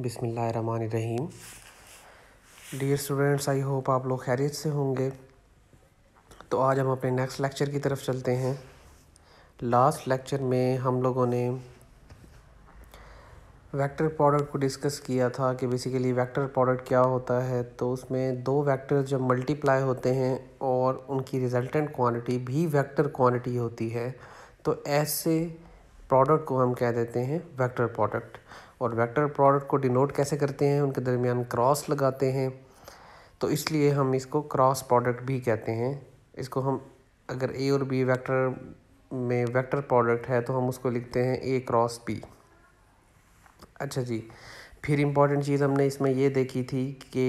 बिसमीम dear students I hope आप लोग खैरियत से होंगे तो आज हम अपने नेक्स्ट लेक्चर की तरफ चलते हैं लास्ट लेक्चर में हम लोगों ने वेक्टर प्रोडक्ट को डिस्कस किया था कि बेसिकली वेक्टर प्रोडक्ट क्या होता है तो उसमें दो वेक्टर जब मल्टीप्लाई होते हैं और उनकी रिजल्टेंट क्वांटिटी भी वेक्टर क्वांटिटी होती है तो ऐसे प्रोडक्ट को हम कह देते हैं वेक्टर प्रोडक्ट और वेक्टर प्रोडक्ट को डिनोट कैसे करते हैं उनके दरमियान क्रॉस लगाते हैं तो इसलिए हम इसको क्रॉस प्रोडक्ट भी कहते हैं इसको हम अगर ए और बी वेक्टर में वेक्टर प्रोडक्ट है तो हम उसको लिखते हैं ए क्रॉस बी अच्छा जी फिर इम्पॉर्टेंट चीज़ हमने इसमें ये देखी थी कि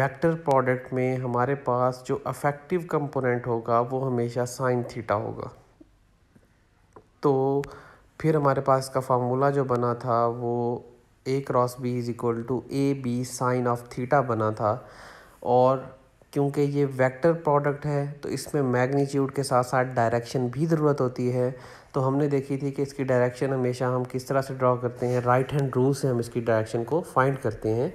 वेक्टर प्रोडक्ट में हमारे पास जो अफेक्टिव कंपोनेंट होगा वो हमेशा साइन थीटा होगा तो फिर हमारे पास का फार्मूला जो बना था वो a cross B is equal to A B sine of theta बना था और क्योंकि ये वेक्टर प्रोडक्ट है तो इसमें मैग्नीट्यूड के साथ साथ डायरेक्शन भी ज़रूरत होती है तो हमने देखी थी कि इसकी डायरेक्शन हमेशा हम किस तरह से ड्रॉ करते हैं राइट हैंड रूल से हम इसकी डायरेक्शन को फाइंड करते हैं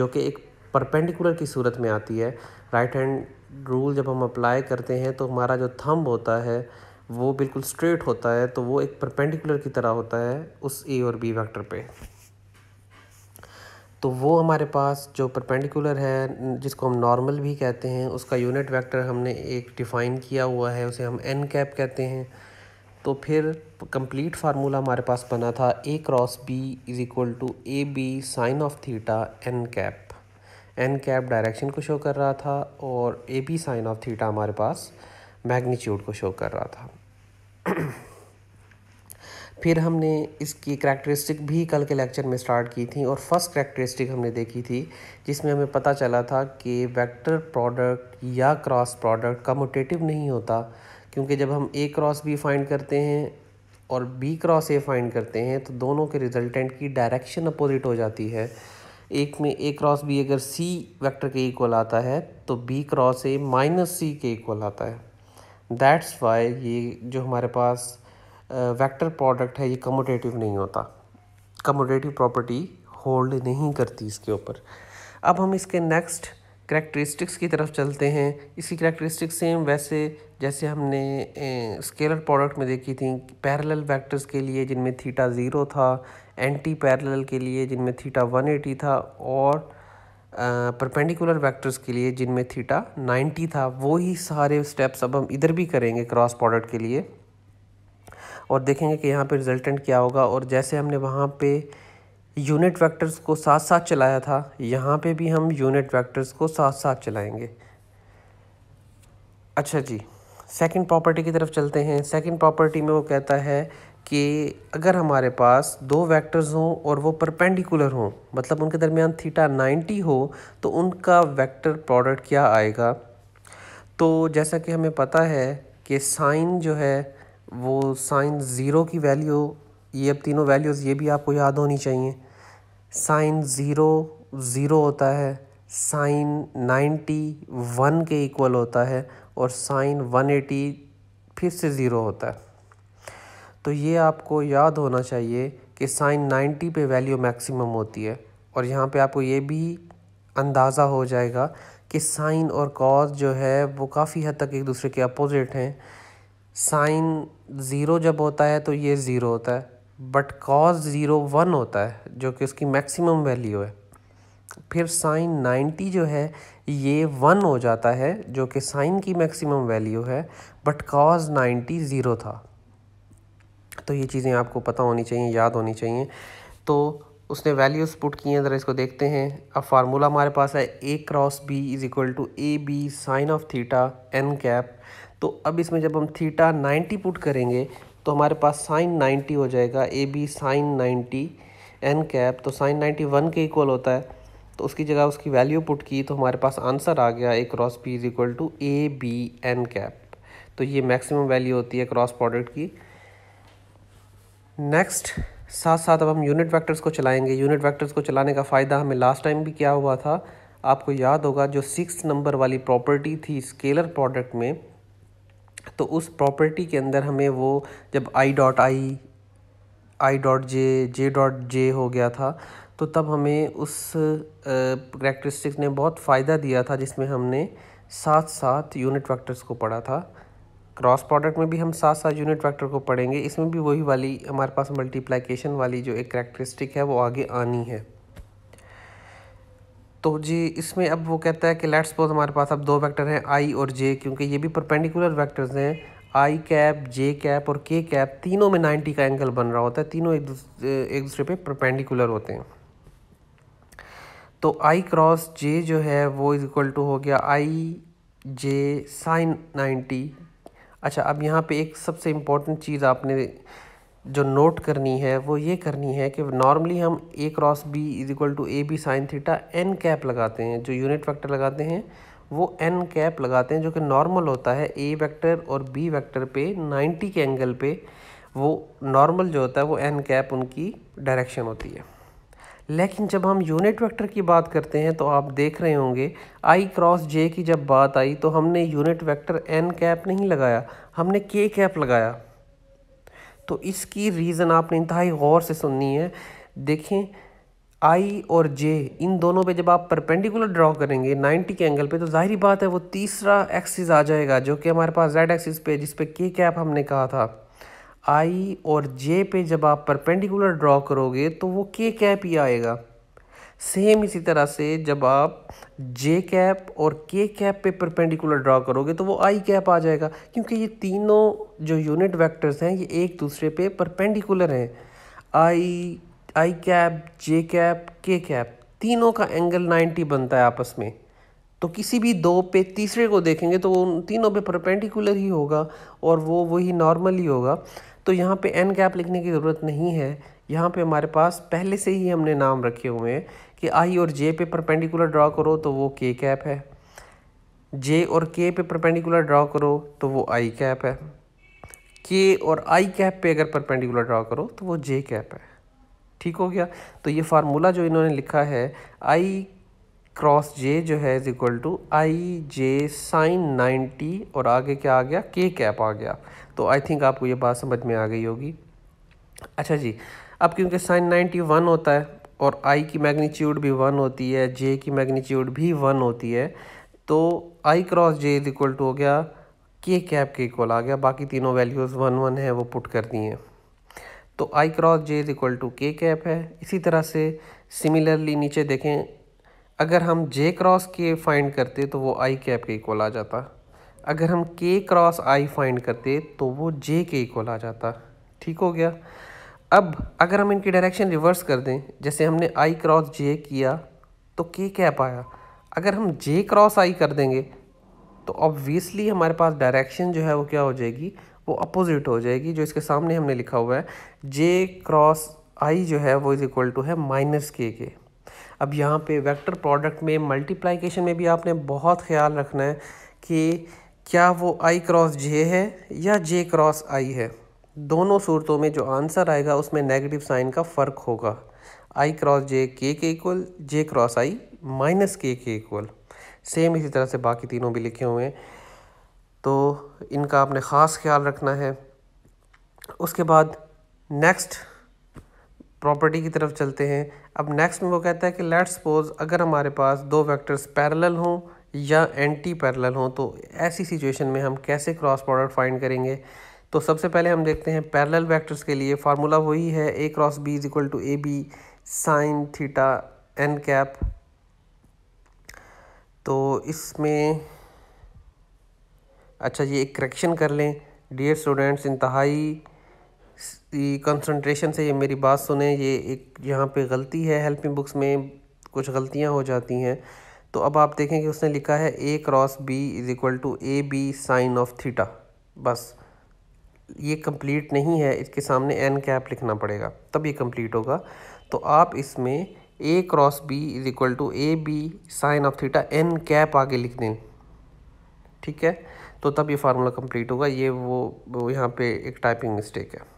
जो कि एक परपेंडिकुलर की सूरत में आती है राइट हैंड रूल जब हम अप्लाई करते हैं तो हमारा जो थंब होता है वो बिल्कुल स्ट्रेट होता है तो वो एक परपेंडिकुलर की तरह होता है उस ए और बी वेक्टर पे तो वो हमारे पास जो परपेंडिकुलर है जिसको हम नॉर्मल भी कहते हैं उसका यूनिट वेक्टर हमने एक डिफ़ाइन किया हुआ है उसे हम एन कैप कहते हैं तो फिर कंप्लीट फार्मूला हमारे पास बना था A cross B is equal to A B sine of theta N cap N cap direction को शो कर रहा था और A B sine of theta हमारे पास मैग्नीट्यूड को शो कर रहा था फिर हमने इसकी करैक्टरिस्टिक भी कल के लेक्चर में स्टार्ट की थी और फर्स्ट करैक्टरिस्टिक हमने देखी थी जिसमें हमें पता चला था कि वेक्टर प्रोडक्ट या क्रॉस प्रोडक्ट कमोटेटिव नहीं होता क्योंकि जब हम ए क्रॉस बी फाइंड करते हैं और बी क्रॉस ए फाइंड करते हैं तो दोनों के रिजल्टेंट की डायरेक्शन अपोजिट हो जाती है एक में ए क्रॉस बी अगर सी वैक्टर के इक्वल आता है तो B cross A minus C के इक्वल आता है दैट्स वाई ये जो हमारे पास वेक्टर प्रोडक्ट है ये कमोडेटिव नहीं होता कमोडेटिव प्रॉपर्टी होल्ड नहीं करती इसके ऊपर अब हम इसके नेक्स्ट करेक्टरिस्टिक्स की तरफ चलते हैं इसकी करेक्टरिस्टिक सेम वैसे जैसे हमने स्केलर स्केलर प्रोडक्ट में देखी थी पैरेलल वेक्टर्स के लिए जिनमें थीटा ज़ीरो था एंटी पैरेलल के लिए जिनमें थीटा वन एटी था और परपेंडिकुलर वेक्टर्स के लिए जिनमें थीटा 90 था वो ही सारे स्टेप्स अब हम इधर भी करेंगे क्रॉस प्रोडक्ट के लिए और देखेंगे कि यहाँ पे रिजल्टेंट क्या होगा और जैसे हमने वहाँ पे यूनिट वेक्टर्स को साथ साथ चलाया था यहाँ पे भी हम यूनिट वेक्टर्स को साथ साथ चलाएंगे अच्छा जी सेकंड प्रॉपर्टी की तरफ चलते हैं सेकंड प्रॉपर्टी में वो कहता है कि अगर हमारे पास दो वेक्टर्स हों और वो परपेंडिकुलर हों मतलब उनके दरमियान थीटा 90 हो तो उनका वेक्टर प्रोडक्ट क्या आएगा तो जैसा कि हमें पता है कि साइन जो है वो साइन ज़ीरो की वैल्यू ये अब तीनों वैल्यूज़ ये भी आपको याद होनी चाहिए साइन ज़ीरो ज़ीरो होता है साइन नाइन्टी वन के इक्वल होता है और साइन वन एटी फिर से ज़ीरो होता है तो ये आपको याद होना चाहिए कि साइन 90 पे वैल्यू मैक्सिमम होती है और यहाँ पे आपको ये भी अंदाज़ा हो जाएगा कि साइन और कॉज जो है वो काफ़ी हद तक एक दूसरे के अपोज़िट हैं साइन ज़ीरो जब होता है तो ये ज़ीरो होता है बट कॉज ज़ीरो वन होता है जो कि उसकी मैक्सिमम वैल्यू है फिर साइन नाइन्टी जो है ये वन हो जाता है जो कि साइन की मैक्सिमम वैल्यू है बट कॉज नाइन्टी ज़ीरो था तो ये चीज़ें आपको पता होनी चाहिए याद होनी चाहिए तो उसने वैल्यूज़ पुट किए हैं ज़रा इसको देखते हैं अब फार्मूला हमारे पास है A cross B is equal to A B sine of theta N cap तो अब इसमें जब हम थीटा 90 पुट करेंगे तो हमारे पास साइन 90 हो जाएगा A B sine 90 N cap तो साइन 91 के इक्वल होता है तो उसकी जगह उसकी वैल्यू पुट की तो हमारे पास आंसर आ गया A cross B is equal to A B N cap तो ये मैक्सिमम वैल्यू होती है क्रॉस प्रोडक्ट की नेक्स्ट साथ साथ अब हम यूनिट वेक्टर्स को चलाएंगे यूनिट वेक्टर्स को चलाने का फ़ायदा हमें लास्ट टाइम भी क्या हुआ था आपको याद होगा जो सिक्स नंबर वाली प्रॉपर्टी थी स्केलर प्रोडक्ट में तो उस प्रॉपर्टी के अंदर हमें वो जब I dot I I dot J J dot J हो गया था तो तब हमें उस करेक्टरिस्टिक्स ने बहुत फ़ायदा दिया था जिसमें हमने साथ साथ यूनिट वैक्टर्स को पढ़ा था क्रॉस प्रोडक्ट में भी हम सात सात यूनिट वेक्टर को पढ़ेंगे इसमें भी वही वाली हमारे पास मल्टीप्लाइकेशन वाली जो एक करेक्टरिस्टिक है वो आगे आनी है तो जी इसमें अब वो कहता है कि लेट्स सपोज हमारे पास अब दो वेक्टर हैं आई और जे क्योंकि ये भी परपेंडिकुलर वेक्टर्स हैं आई कैप जे कैप और के कैप तीनों में नाइन्टी का एंगल बन रहा होता है तीनों एक दूसरे एक दूसरे पर परपेंडिकुलर होते हैं तो आई क्रॉस जे जो है वो इज इक्वल टू हो गया आई जे साइन नाइन्टी अच्छा अब यहाँ पे एक सबसे इम्पॉर्टेंट चीज़ आपने जो नोट करनी है वो ये करनी है कि नॉर्मली हम A cross B is equal to A B sine theta N cap लगाते हैं जो यूनिट वेक्टर लगाते हैं वो एन कैप लगाते हैं जो कि नॉर्मल होता है ए वेक्टर और बी वेक्टर पे नाइन्टी के एंगल पे वो नॉर्मल जो होता है वो एन कैप उनकी डायरेक्शन होती है लेकिन जब हम यूनिट वेक्टर की बात करते हैं तो आप देख रहे होंगे आई क्रॉस जे की जब बात आई तो हमने यूनिट वेक्टर एन कैप नहीं लगाया हमने के कैप लगाया तो इसकी रीज़न आपने इंतहाई गौर से सुननी है देखें आई और जे इन दोनों पे जब आप परपेंडिकुलर ड्रॉ करेंगे 90 के एंगल पे तो जाहिर बात है वो तीसरा एक्सिस आ जाएगा जो कि हमारे पास जेड एक्सिस पे जिस पे के कैप हमने कहा था आई और जे पे जब आप परपेंडिकुलर ड्रॉ करोगे तो वो के कैप ही आएगा सेम इसी तरह से जब आप जे कैप और के कैप पे परपेंडिकुलर ड्रॉ करोगे तो वो आई कैप आ जाएगा क्योंकि ये तीनों जो यूनिट वेक्टर्स हैं ये एक दूसरे पे परपेंडिकुलर हैं I I cap J cap K cap तीनों का एंगल 90 बनता है आपस में तो किसी भी दो पे तीसरे को देखेंगे तो उन तीनों पे परपेंडिकुलर ही होगा और वो वही नॉर्मल ही होगा तो यहाँ पे एन गैप लिखने की ज़रूरत नहीं है यहाँ पे हमारे पास पहले से ही हमने नाम रखे हुए हैं कि आई और जे पे परपेंडिकुलर ड्रा करो तो वो के कैप है जे और के पे परपेंडिकुलर ड्रा करो तो वो आई कैप है के और आई कैप पे अगर परपेंडिकुलर ड्रा करो तो वो जे कैप है ठीक हो गया तो ये फार्मूला जो इन्होंने लिखा है आई क्रॉस जे जो है is equal to I J sine ninety और आगे क्या आ गया के कैप आ गया तो आई थिंक आपको ये बात समझ में आ गई होगी अच्छा जी अब क्योंकि साइन नाइन्टी वन होता है और आई की मैग्नीट्यूड भी वन होती है जे की मैग्नीट्यूड भी वन होती है तो I cross J is equal to हो गया के कैप के इक्वल आ गया बाकी तीनों वैल्यूज़ वन वन है वो पुट कर दी हैं तो I cross J is equal to K cap है इसी तरह से सिमिलरली नीचे देखें अगर हम जे क्रॉस के फाइंड करते तो वो आई कैप के इक्वल आ जाता अगर हम के क्रॉस आई फाइंड करते तो वो जे के इक्वल आ जाता ठीक हो गया अब अगर हम इनकी डायरेक्शन रिवर्स कर दें जैसे हमने आई क्रॉस जे किया तो के कैप आया अगर हम जे क्रॉस आई कर देंगे तो ऑब्वियसली हमारे पास डायरेक्शन जो है वो क्या हो जाएगी वो अपोजिट हो जाएगी जो इसके सामने हमने लिखा हुआ है जे क्रॉस आई जो है वो इज़ इक्वल टू है माइनस के के अब यहाँ पे वेक्टर प्रोडक्ट में मल्टीप्लाइकेशन में भी आपने बहुत ख्याल रखना है कि क्या वो आई क्रॉस जे है या जे क्रॉस आई है दोनों सूरतों में जो आंसर आएगा उसमें नेगेटिव साइन का फ़र्क होगा आई क्रॉस जे के के equal J cross I minus K के इक्वल सेम इसी तरह से बाकी तीनों भी लिखे हुए हैं तो इनका आपने ख़ास ख्याल रखना है उसके बाद नेक्स्ट प्रॉपर्टी की तरफ चलते हैं अब नेक्स्ट में वो कहता है कि लेट्स सपोज अगर हमारे पास दो वेक्टर्स पैरेलल हों या एंटी पैरेलल हों तो ऐसी सिचुएशन में हम कैसे क्रॉस प्रोडक्ट फाइंड करेंगे तो सबसे पहले हम देखते हैं पैरेलल वेक्टर्स के लिए फार्मूला वही है A cross B is equal to A B sine theta N cap तो इसमें अच्छा ये एक करेक्शन कर लें डियर स्टूडेंट्स इंतहाई कंसंट्रेशन से ये मेरी बात सुने ये एक यहाँ पे गलती है हेल्पिंग बुक्स में कुछ गलतियाँ हो जाती हैं तो अब आप देखें कि उसने लिखा है A cross B is equal to A B sine of theta बस ये कंप्लीट नहीं है इसके सामने एन कैप लिखना पड़ेगा तब ये कंप्लीट होगा तो आप इसमें A cross B is equal to A B sine of theta N cap आगे लिख दें ठीक है तो तब ये फार्मूला कंप्लीट होगा ये वो, वो यहाँ पे एक टाइपिंग मिस्टेक है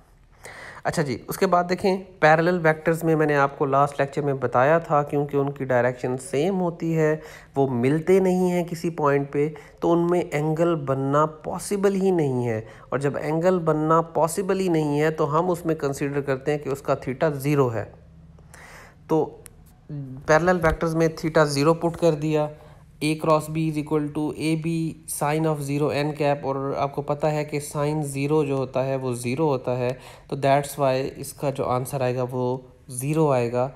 अच्छा जी उसके बाद देखें पैरेलल वेक्टर्स में मैंने आपको लास्ट लेक्चर में बताया था क्योंकि उनकी डायरेक्शन सेम होती है वो मिलते नहीं हैं किसी पॉइंट पे तो उनमें एंगल बनना पॉसिबल ही नहीं है और जब एंगल बनना पॉसिबल ही नहीं है तो हम उसमें कंसिडर करते हैं कि उसका थीटा ज़ीरो है तो पैरल वैक्टर्स में थीटा ज़ीरो पुट कर दिया A cross B is equal to A B sine of zero N cap और आपको पता है कि साइन ज़ीरो जो होता है वो ज़ीरो होता है तो दैट्स वाई इसका जो आंसर आएगा वो ज़ीरो आएगा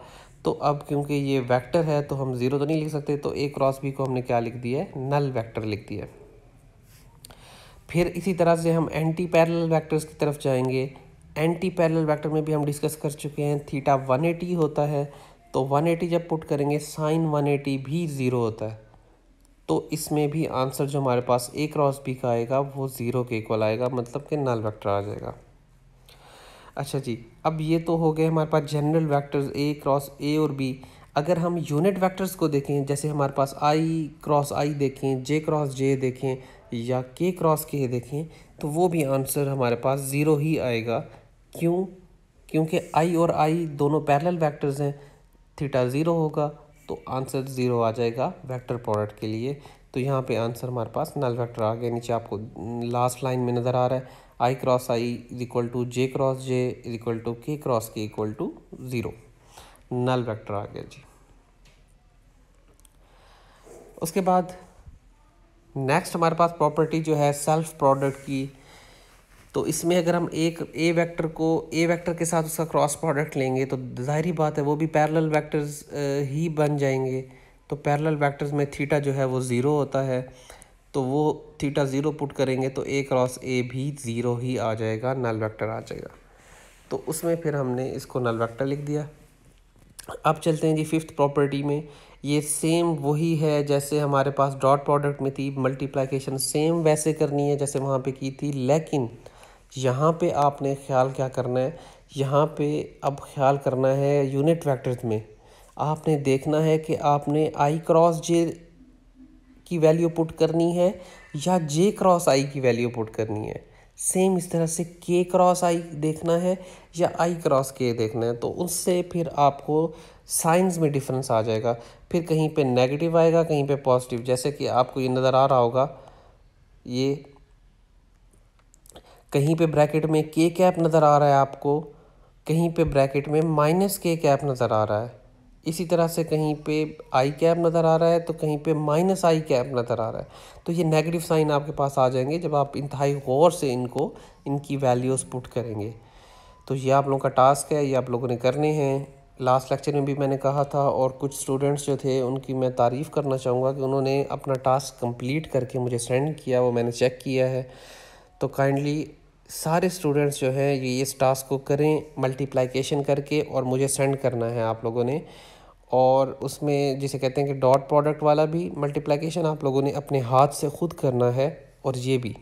तो अब क्योंकि ये वेक्टर है तो हम ज़ीरो तो नहीं लिख सकते तो ए क्रॉस बी को हमने क्या लिख दिया है नल वेक्टर लिख दिया फिर इसी तरह से हम एंटी पैरल वैक्टर्स की तरफ जाएंगे एंटी पैरल वैक्टर में भी हम डिस्कस कर चुके हैं थीटा 180 होता है तो 180 जब पुट करेंगे साइन 180 भी ज़ीरो होता है तो इसमें भी आंसर जो हमारे पास ए क्रॉस बी का आएगा वो ज़ीरो के इक्वल आएगा मतलब कि नल वेक्टर आ जाएगा अच्छा जी अब ये तो हो गए हमारे पास general vectors A cross A और बी अगर हम यूनिट वेक्टर्स को देखें जैसे हमारे पास आई क्रॉस आई देखें जे क्रॉस जे देखें या के क्रॉस के देखें तो वो भी आंसर हमारे पास ज़ीरो ही आएगा क्यों क्योंकि आई और आई दोनों पैरेलल वेक्टर्स हैं थीटा ज़ीरो होगा तो आंसर ज़ीरो आ जाएगा वेक्टर प्रोडक्ट के लिए तो यहाँ पे आंसर हमारे पास नल वेक्टर आ गया नीचे आपको लास्ट लाइन में नज़र आ रहा है I cross I is equal to J cross J is equal to K cross K equal to zero null vector आ गया जी उसके बाद नेक्स्ट हमारे पास प्रॉपर्टी जो है सेल्फ प्रोडक्ट की तो इसमें अगर हम एक ए वेक्टर को ए वेक्टर के साथ उसका क्रॉस प्रोडक्ट लेंगे तो जाहिर बात है वो भी पैरेलल वेक्टर्स ही बन जाएंगे तो पैरेलल वेक्टर्स में थीटा जो है वो ज़ीरो होता है तो वो थीटा ज़ीरो पुट करेंगे तो ए क्रॉस ए भी ज़ीरो ही आ जाएगा नल वेक्टर आ जाएगा तो उसमें फिर हमने इसको नल वेक्टर लिख दिया अब चलते हैं जी फिफ्थ प्रॉपर्टी में ये सेम वही है जैसे हमारे पास डॉट प्रोडक्ट में थी मल्टीप्लिकेशन सेम वैसे करनी है जैसे वहाँ पे की थी लेकिन यहाँ पे आपने ख्याल क्या करना है यहाँ पे अब ख्याल करना है यूनिट वेक्टर्स में आपने देखना है कि आपने आई क्रॉस जे की वैल्यू पुट करनी है या जे क्रॉस आई की वैल्यू पुट करनी है सेम इस तरह से के क्रॉस आई देखना है या आई क्रॉस के देखना है तो उससे फिर आपको साइंस में डिफरेंस आ जाएगा फिर कहीं पे नेगेटिव आएगा कहीं पे पॉजिटिव जैसे कि आपको ये नज़र आ रहा होगा ये कहीं पे ब्रैकेट में के कैप नज़र आ रहा है आपको कहीं पे ब्रैकेट में माइनस के कैप नज़र आ रहा है इसी तरह से कहीं पे आई कैप नज़र आ रहा है तो कहीं पे माइनस आई कैप नज़र आ रहा है तो ये नेगेटिव साइन आपके पास आ जाएंगे जब आप इंतहाई गौर से इनको इनकी वैल्यूज़ पुट करेंगे तो ये आप लोगों का टास्क है ये आप लोगों ने करने हैं लास्ट लेक्चर में भी मैंने कहा था और कुछ स्टूडेंट्स जो थे उनकी मैं तारीफ़ करना चाहूँगा कि उन्होंने अपना टास्क कम्प्लीट करके मुझे सेंड किया वो मैंने चेक किया है तो काइंडली सारे स्टूडेंट्स जो हैं ये इस टास्क को करें मल्टीप्लाइकेशन करके और मुझे सेंड करना है आप लोगों ने और उसमें जिसे कहते हैं कि डॉट प्रोडक्ट वाला भी मल्टीप्लाइकेशन आप लोगों ने अपने हाथ से खुद करना है और ये भी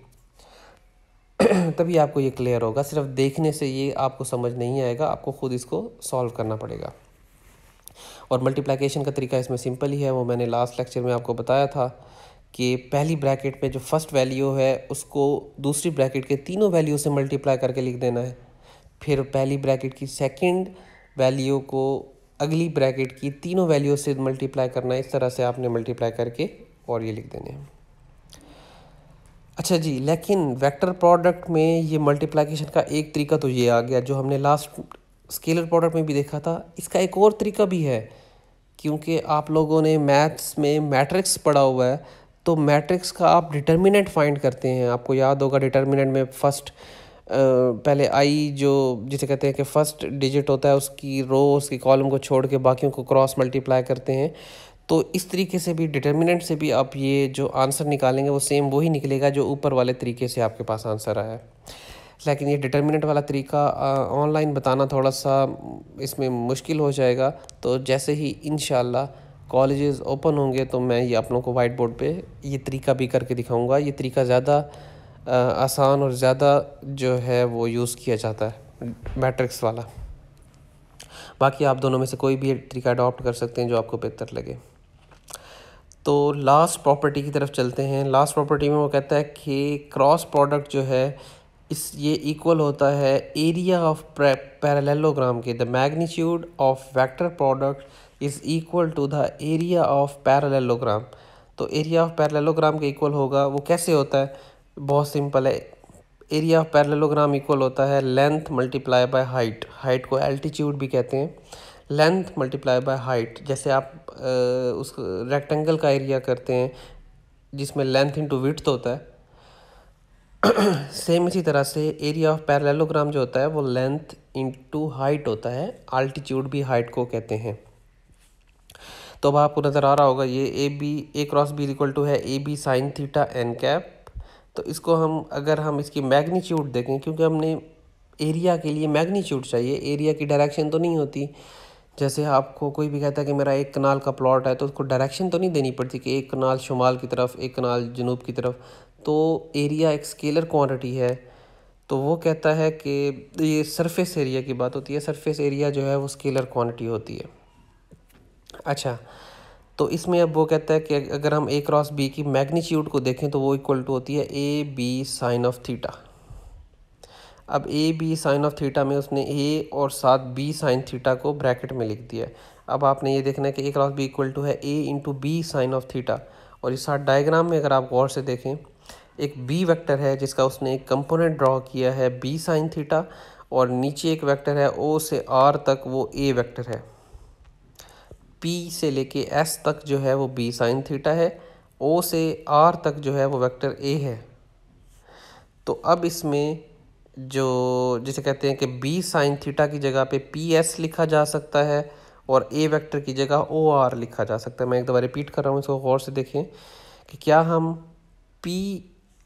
तभी आपको ये क्लियर होगा सिर्फ देखने से ये आपको समझ नहीं आएगा आपको खुद इसको सॉल्व करना पड़ेगा और मल्टीप्लाइकेशन का तरीका इसमें सिंपल ही है वो मैंने लास्ट लेक्चर में आपको बताया था कि पहली ब्रैकेट में जो फर्स्ट वैल्यू है उसको दूसरी ब्रैकेट के तीनों वैल्यू से मल्टीप्लाई करके लिख देना है फिर पहली ब्रैकेट की सेकंड वैल्यू को अगली ब्रैकेट की तीनों वैल्यू से मल्टीप्लाई करना है इस तरह से आपने मल्टीप्लाई करके और ये लिख देने हैं अच्छा जी लेकिन वेक्टर प्रोडक्ट में ये मल्टीप्लाइकेशन का एक तरीका तो ये आ गया जो हमने लास्ट स्केलर प्रोडक्ट में भी देखा था इसका एक और तरीका भी है क्योंकि आप लोगों ने मैथ्स में मैट्रिक्स पढ़ा हुआ है तो मैट्रिक्स का आप डिटर्मिनेंट फाइंड करते हैं आपको याद होगा डिटर्मिनेंट में फर्स्ट पहले आई जो जिसे कहते हैं कि फ़र्स्ट डिजिट होता है उसकी रो उसकी कॉलम को छोड़ के बाकियों को क्रॉस मल्टीप्लाई करते हैं तो इस तरीके से भी डिटर्मिनेंट से भी आप ये जो आंसर निकालेंगे वो सेम वही निकलेगा जो ऊपर वाले तरीके से आपके पास आंसर आया है लेकिन ये डिटर्मिनेंट वाला तरीका ऑनलाइन बताना थोड़ा सा इसमें मुश्किल हो जाएगा तो जैसे ही इन कॉलेजेस ओपन होंगे तो मैं ये आप लोगों को वाइट बोर्ड पे ये तरीका भी करके दिखाऊंगा ये तरीका ज़्यादा आसान और ज़्यादा जो है वो यूज़ किया जाता है मैट्रिक्स वाला बाकी आप दोनों में से कोई भी तरीका अडॉप्ट कर सकते हैं जो आपको बेहतर लगे तो लास्ट प्रॉपर्टी की तरफ चलते हैं लास्ट प्रॉपर्टी में वो कहता है कि क्रॉस प्रोडक्ट जो है इस ये इक्वल होता है एरिया ऑफ पैरेललोग्राम के the magnitude of vector product is equal to the area of parallelogram तो एरिया ऑफ पैरेललोग्राम के इक्वल होगा वो कैसे होता है बहुत सिंपल है एरिया ऑफ पैरेललोग्राम इक्वल होता है length multiply by height height को एल्टीट्यूड भी कहते हैं लेंथ मल्टीप्लाई बाय हाइट जैसे आप आ, उस रेक्टेंगल का एरिया करते हैं जिसमें लेंथ इंटू विथ होता है सेम इसी तरह से एरिया ऑफ पैरेललोग्राम जो होता है वो लेंथ इंटू हाइट होता है आल्टीट्यूड भी हाइट को कहते हैं तो अब आपको नज़र आ रहा होगा ये A B A cross B equal to है A B sine theta N cap तो इसको हम अगर हम इसकी मैग्नीट्यूड देखें क्योंकि हमने एरिया के लिए मैग्नीट्यूड चाहिए एरिया की डायरेक्शन तो नहीं होती जैसे आपको कोई भी कहता है कि मेरा एक कनाल का प्लॉट है तो उसको डायरेक्शन तो नहीं देनी पड़ती कि एक कनाल शुमाल की तरफ एक कनाल जनूब की तरफ तो एरिया एक स्केलर क्वांटिटी है तो वो कहता है कि ये सरफेस एरिया की बात होती है सरफेस एरिया जो है वो स्केलर क्वांटिटी होती है अच्छा तो इसमें अब वो कहता है कि अगर हम ए क्रॉस बी की मैग्नीट्यूड को देखें तो वो इक्वल टू होती है A B sine of theta अब A B sine of theta में उसने ए और साथ बी साइन थीटा को ब्रैकेट में लिख दिया है अब आपने ये देखना है कि A cross B equal to है A into B sine of theta और इस साथ डायग्राम में अगर आप गौर से देखें एक बी वैक्टर है जिसका उसने एक कंपोनेंट ड्रॉ किया है बी साइन थीटा और नीचे एक वैक्टर है ओ से आर तक वो ए वैक्टर है पी से लेके एस तक जो है वो बी साइन थीटा है ओ से आर तक जो है वो वेक्टर ए है तो अब इसमें जो जिसे कहते हैं कि बी साइन थीटा की जगह पे पी एस लिखा जा सकता है और ए वेक्टर की जगह ओ आर लिखा जा सकता है मैं एक दोबारा रिपीट कर रहा हूँ इसको गौर से देखें कि क्या हम पी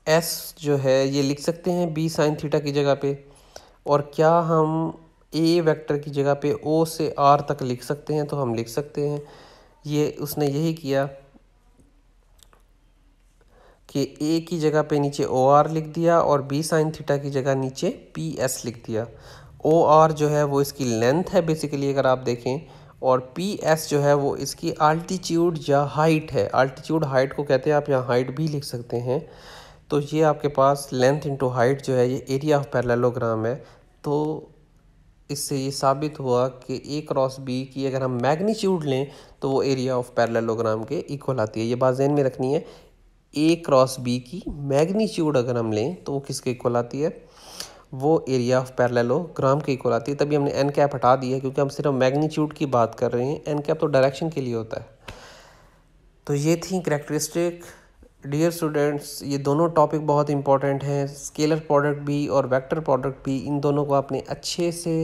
एस जो है ये लिख सकते हैं बी साइन थीटा की जगह पे और क्या हम ए वेक्टर की जगह पे ओ से आर तक लिख सकते हैं तो हम लिख सकते हैं ये उसने यही किया कि ए की जगह पे नीचे ओ आर लिख दिया और बी साइन थीटा की जगह नीचे पी एस लिख दिया ओ आर जो है वो इसकी लेंथ है बेसिकली अगर आप देखें और पी एस जो है वो इसकी आल्टीट्यूड या हाइट है आल्टीट्यूड हाइट को कहते हैं आप यहाँ हाइट भी लिख सकते हैं तो ये आपके पास लेंथ इंटू हाइट जो है ये एरिया ऑफ पैरेललोग्राम है तो इससे ये साबित हुआ कि ए क्रॉस बी की अगर हम मैग्नीट्यूड लें तो वो एरिया ऑफ पैरेललोग्राम के इक्वल आती है ये बात जहन में रखनी है ए क्रॉस बी की मैग्नीट्यूड अगर हम लें तो वो किसके इक्वल आती है वो एरिया ऑफ पैरेललोग्राम के इक्वल आती है तभी हमने एन कैप हटा दिया क्योंकि हम सिर्फ मैग्नीट्यूड की बात कर रहे हैं एन कैप तो डायरेक्शन के लिए होता है तो ये थी करेक्टरिस्टिक डियर स्टूडेंट्स ये दोनों टॉपिक बहुत इंपॉर्टेंट हैं स्केलर प्रोडक्ट भी और वेक्टर प्रोडक्ट भी इन दोनों को आपने अच्छे से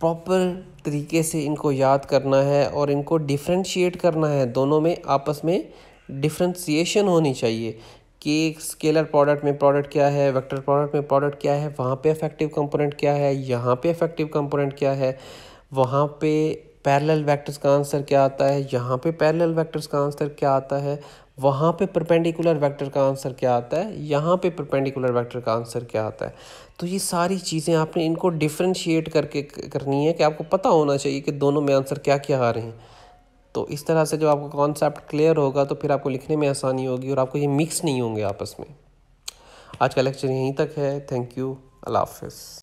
प्रॉपर तरीके से इनको याद करना है और इनको डिफ्रेंशिएट करना है दोनों में आपस में डिफ्रेंसीशन होनी चाहिए कि स्केलर प्रोडक्ट में प्रोडक्ट क्या है वेक्टर प्रोडक्ट में प्रोडक्ट क्या है वहाँ पे इफेक्टिव कंपोनेंट क्या है यहाँ पे इफेक्टिव कंपोनेंट क्या है वहाँ पे पैरेलल वेक्टर्स का आंसर क्या आता है यहाँ पे पैरेलल वेक्टर्स का आंसर क्या आता है वहाँ पे परपेंडिकुलर वेक्टर का आंसर क्या आता है यहाँ पे परपेंडिकुलर वेक्टर का आंसर क्या आता है तो ये सारी चीज़ें आपने इनको डिफ्रेंशिएट करके करनी है कि आपको पता होना चाहिए कि दोनों में आंसर क्या क्या आ रहे हैं तो इस तरह से जब आपका कॉन्सेप्ट क्लियर होगा तो फिर आपको लिखने में आसानी होगी और आपको ये मिक्स नहीं होंगे आपस में आज का लेक्चर यहीं तक है थैंक यू अल्लाह हाफ